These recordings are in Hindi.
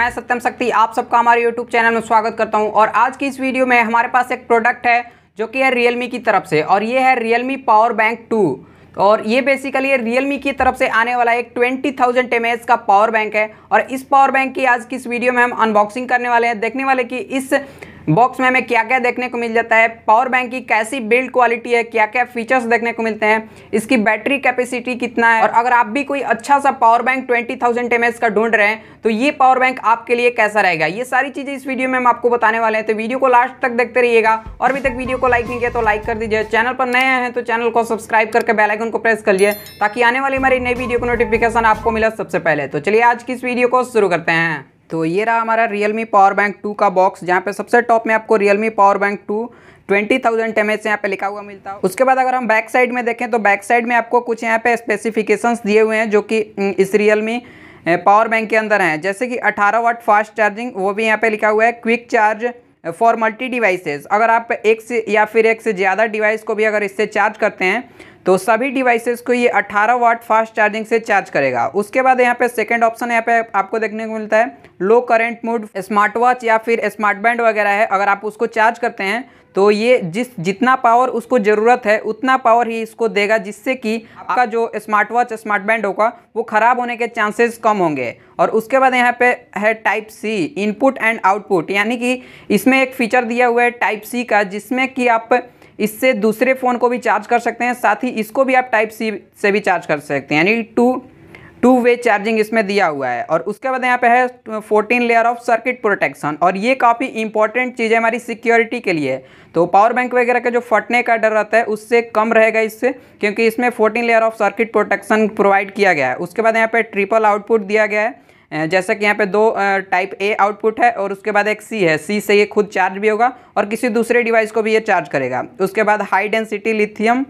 मैं सत्यम शक्ति आप सबका हमारे YouTube चैनल में स्वागत करता हूं और आज की इस वीडियो में हमारे पास एक प्रोडक्ट है जो कि है रियलमी की तरफ से और ये है रियलमी पावर बैंक टू और ये बेसिकली रियलमी की तरफ से आने वाला एक ट्वेंटी थाउजेंड एम का पावर बैंक है और इस पावर बैंक की आज की इस वीडियो में हम अनबॉक्सिंग करने वाले हैं देखने वाले कि इस बॉक्स में हमें क्या क्या देखने को मिल जाता है पावर बैंक की कैसी बिल्ड क्वालिटी है क्या क्या फीचर्स देखने को मिलते हैं इसकी बैटरी कैपेसिटी कितना है और अगर आप भी कोई अच्छा सा power bank twenty thousand M का ढूंढ रहे हैं तो ये पावर बैंक आपके लिए कैसा रहेगा ये सारी चीज़ें इस वीडियो में हम आपको बताने वाले हैं तो वीडियो को लास्ट तक देखते रहिएगा और अभी तक वीडियो को लाइक नहीं किया तो लाइक कर दीजिए चैनल पर नए हैं तो चैनल को सब्सक्राइब करके बेलाइकन को प्रेस कर लिए ताकि आने वाली हमारी नई वीडियो को नोटिफिकेशन आपको मिला सबसे पहले तो चलिए आज की इस वीडियो को शुरू करते हैं तो ये रहा हमारा मी पावर बैंक टू का बॉक्स जहाँ पे सबसे टॉप में आपको Mi power bank two twenty thousand M H यहाँ पे लिखा हुआ मिलता है उसके बाद अगर हम बैक साइड में देखें तो बैक साइड में आपको कुछ यहाँ पे स्पेसिफिकेशंस दिए हुए हैं जो कि इस रियलमी पावर बैंक के अंदर हैं जैसे कि 18 वाट फास्ट चार्जिंग वो भी यहाँ पे लिखा हुआ है quick charge for multi devices अगर आप एक से या फिर एक से ज़्यादा डिवाइस को भी अगर इससे चार्ज करते हैं तो सभी डिवाइसेस को ये 18 वाट फास्ट चार्जिंग से चार्ज करेगा उसके बाद यहाँ पे सेकेंड ऑप्शन यहाँ पे आपको देखने को मिलता है low current mode smart watch या फिर स्मार्ट बैंड वगैरह है अगर आप उसको चार्ज करते हैं तो ये जिस जितना पावर उसको ज़रूरत है उतना पावर ही इसको देगा जिससे कि आपका जो स्मार्ट वॉच स्मार्ट बैंड होगा वो ख़राब होने के चांसेस कम होंगे और उसके बाद यहाँ पे है type C input and output यानी कि इसमें एक फ़ीचर दिया हुआ है टाइप सी का जिसमें कि आप इससे दूसरे फ़ोन को भी चार्ज कर सकते हैं साथ ही इसको भी आप टाइप सी से भी चार्ज कर सकते हैं यानी टू टू वे चार्जिंग इसमें दिया हुआ है और उसके बाद यहाँ पे है fourteen layer of circuit protection और ये काफ़ी इंपॉर्टेंट चीज़ है हमारी सिक्योरिटी के लिए तो पावर बैंक वगैरह का जो फटने का डर रहता है उससे कम रहेगा इससे क्योंकि इसमें fourteen layer of circuit protection provide किया गया है उसके बाद यहाँ पर ट्रिपल आउटपुट दिया गया है जैसा कि यहाँ पे दो टाइप ए आउटपुट है और उसके बाद एक सी है सी से ये खुद चार्ज भी होगा और किसी दूसरे डिवाइस को भी ये चार्ज करेगा उसके बाद high density lithium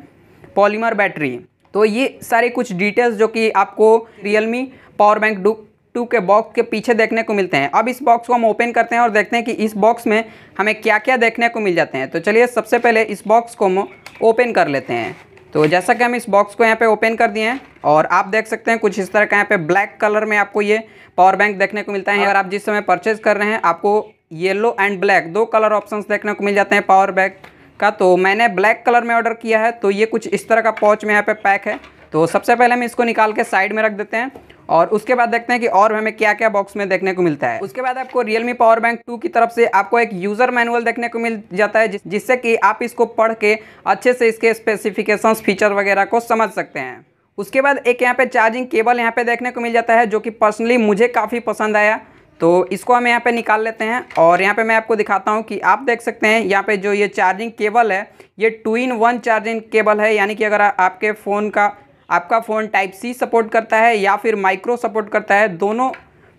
polymer battery तो ये सारे कुछ डिटेल्स जो कि आपको रियलमी पावर बैंक डू टू के बॉक्स के पीछे देखने को मिलते हैं अब इस बॉक्स को हम ओपन करते हैं और देखते हैं कि इस बॉक्स में हमें क्या क्या देखने को मिल जाते हैं तो चलिए सबसे पहले इस बॉक्स को हम ओपन कर लेते हैं तो जैसा कि हम इस बॉक्स को यहाँ पे ओपन कर दिए हैं और आप देख सकते हैं कुछ इस तरह का यहाँ पे ब्लैक कलर में आपको ये पावर बैंक देखने को मिलता है अगर आप जिस समय परचेज कर रहे हैं आपको येलो एंड ब्लैक दो कलर ऑप्शंस देखने को मिल जाते हैं पावर बैंक का तो मैंने ब्लैक कलर में ऑर्डर किया है तो ये कुछ इस तरह का पॉच में यहाँ पर पैक है तो सबसे पहले हम इसको निकाल के साइड में रख देते हैं और उसके बाद देखते हैं कि और हमें क्या क्या बॉक्स में देखने को मिलता है उसके बाद आपको रियलमी पावर बैंक टू की तरफ से आपको एक यूजर मैनुअल देखने को मिल जाता है जिससे कि आप इसको पढ़ के अच्छे से इसके स्पेसिफिकेशन फीचर वगैरह को समझ सकते हैं उसके बाद एक यहाँ पे चार्जिंग केबल यहाँ पे देखने को मिल जाता है जो कि पर्सनली मुझे काफ़ी पसंद आया तो इसको हम यहाँ पे निकाल लेते हैं और यहाँ पे मैं आपको दिखाता हूँ कि आप देख सकते हैं यहाँ पे जो ये चार्जिंग केबल है ये two in one charging cable है यानी कि अगर आपके फ़ोन का आपका फ़ोन टाइप सी सपोर्ट करता है या फिर माइक्रो सपोर्ट करता है दोनों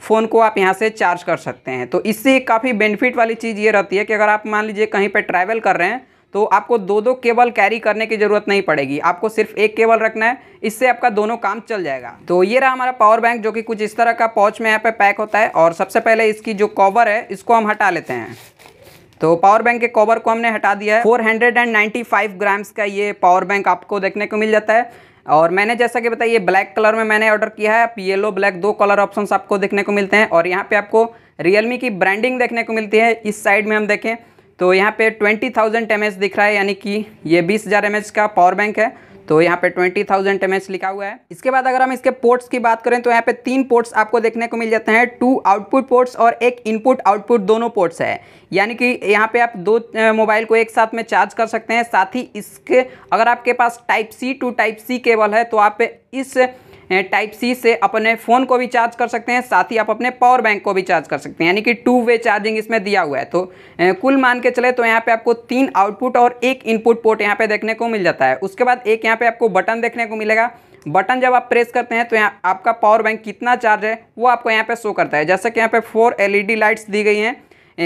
फ़ोन को आप यहाँ से चार्ज कर सकते हैं तो इससे काफ़ी बेनिफिट वाली चीज़ ये रहती है कि अगर आप मान लीजिए कहीं पर ट्रैवल कर रहे हैं तो आपको दो दो केबल कैरी करने की ज़रूरत नहीं पड़ेगी आपको सिर्फ एक केबल रखना है इससे आपका दोनों काम चल जाएगा तो ये रहा हमारा पावर बैंक जो कि कुछ इस तरह का पॉच में यहाँ पे पैक होता है और सबसे पहले इसकी जो कवर है इसको हम हटा लेते हैं तो पावर बैंक के कवर को हमने हटा दिया है फोर ग्राम्स का ये पावर बैंक आपको देखने को मिल जाता है और मैंने जैसा कि बताइए ब्लैक कलर में मैंने ऑर्डर किया है येलो ब्लैक दो कलर ऑप्शन आपको देखने को मिलते हैं और यहाँ पर आपको रियलमी की ब्रांडिंग देखने को मिलती है इस साइड में हम देखें तो यहाँ पे 20,000 थाउजेंड दिख रहा है यानी कि ये 20,000 हज़ार का पावर बैंक है तो यहाँ पे 20,000 एमएच लिखा हुआ है इसके बाद अगर हम इसके पोर्ट्स की बात करें तो यहाँ पे तीन पोर्ट्स आपको देखने को मिल जाते हैं टू आउटपुट पोर्ट्स और एक इनपुट आउटपुट दोनों पोर्ट्स है यानी कि यहाँ पे आप दो मोबाइल को एक साथ में चार्ज कर सकते हैं साथ ही इसके अगर आपके पास type C to type C cable है तो आप इस टाइप सी से अपने फ़ोन को भी चार्ज कर सकते हैं साथ ही आप अपने पावर बैंक को भी चार्ज कर सकते हैं यानी कि टू वे चार्जिंग इसमें दिया हुआ है तो कुल मान के चले तो यहाँ पे आपको तीन आउटपुट और एक इनपुट पोर्ट यहाँ पे देखने को मिल जाता है उसके बाद एक यहाँ पे आपको बटन देखने को मिलेगा बटन जब आप प्रेस करते हैं तो यहाँ आपका पावर बैंक कितना चार्ज है वो आपको यहाँ पे शो करता है जैसे कि यहाँ पे फोर एलईडी लाइट्स दी गई हैं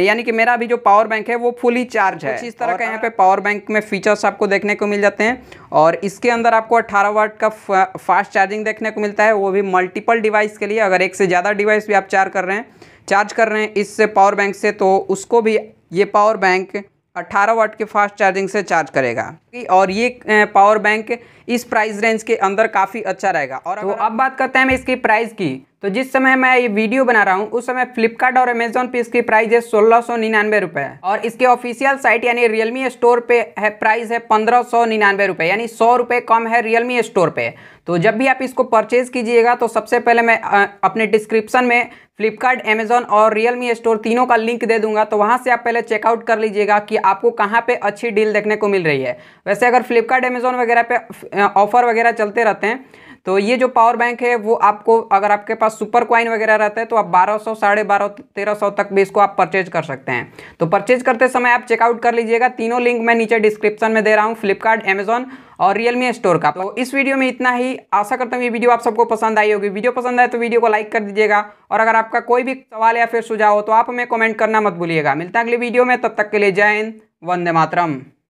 यानी कि मेरा अभी जो पावर बैंक है वो फुली चार्ज है इस तरह का यहाँ पे पावर बैंक में फीचर्स आपको देखने को मिल जाते हैं और इसके अंदर आपको 18 वाट का फास्ट चार्जिंग देखने को मिलता है वो भी मल्टीपल डिवाइस के लिए अगर एक से ज़्यादा डिवाइस भी आप चार्ज कर रहे हैं चार्ज कर रहे हैं इस पावर बैंक से तो उसको भी ये पावर बैंक 18 वाट के फास्ट चार्जिंग से चार्ज करेगा और ये पावर बैंक इस प्राइस रेंज के अंदर काफ़ी अच्छा रहेगा और तो अब बात करते हैं इसकी प्राइस की तो जिस समय मैं ये वीडियो बना रहा हूँ उस समय फ्लिपकार्ट और अमेजोन पे इसकी प्राइस है सोलह सौ निन्यानवे रुपये और इसके ऑफिशियल साइट यानी रियलमी स्टोर पे है प्राइस है पंद्रह सौ निन्यानवे रुपये यानी सौ रुपये कम है रियलमी स्टोर पे तो जब भी आप इसको परचेज कीजिएगा तो सबसे पहले मैं अपने डिस्क्रिप्शन में फ्लिपकार्ट अमेजोन और रियल मी स्टोर तीनों का लिंक दे दूंगा तो वहाँ से आप पहले चेकआउट कर लीजिएगा कि आपको कहाँ पे अच्छी डील देखने को मिल रही है वैसे अगर फ्लिपकार्ट अमेजोन वगैरह पे ऑफर वगैरह चलते रहते हैं तो ये जो पावर बैंक है वो आपको अगर आपके पास सुपर क्वाइन वगैरह रहता है तो आप बारह सौ साढ़े बारह तेरह सौ तक भी इसको आप परचेज कर सकते हैं तो परचेज करते समय आप चेकआउट कर लीजिएगा तीनों लिंक मैं नीचे डिस्क्रिप्शन में दे रहा हूँ फ्लिपकार्ट अमेजॉन और रियलमी स्टोर का तो इस वीडियो में इतना ही आशा करता हूँ ये वीडियो आप सबको पसंद आई होगी वीडियो पसंद आए तो वीडियो को लाइक कर दीजिएगा और अगर आपका कोई भी सवाल या फिर सुझाव हो तो आप हमें कमेंट करना मत भूलिएगा मिलता है अगले वीडियो में तब तक के लिए जय हिंद वंदे मातरम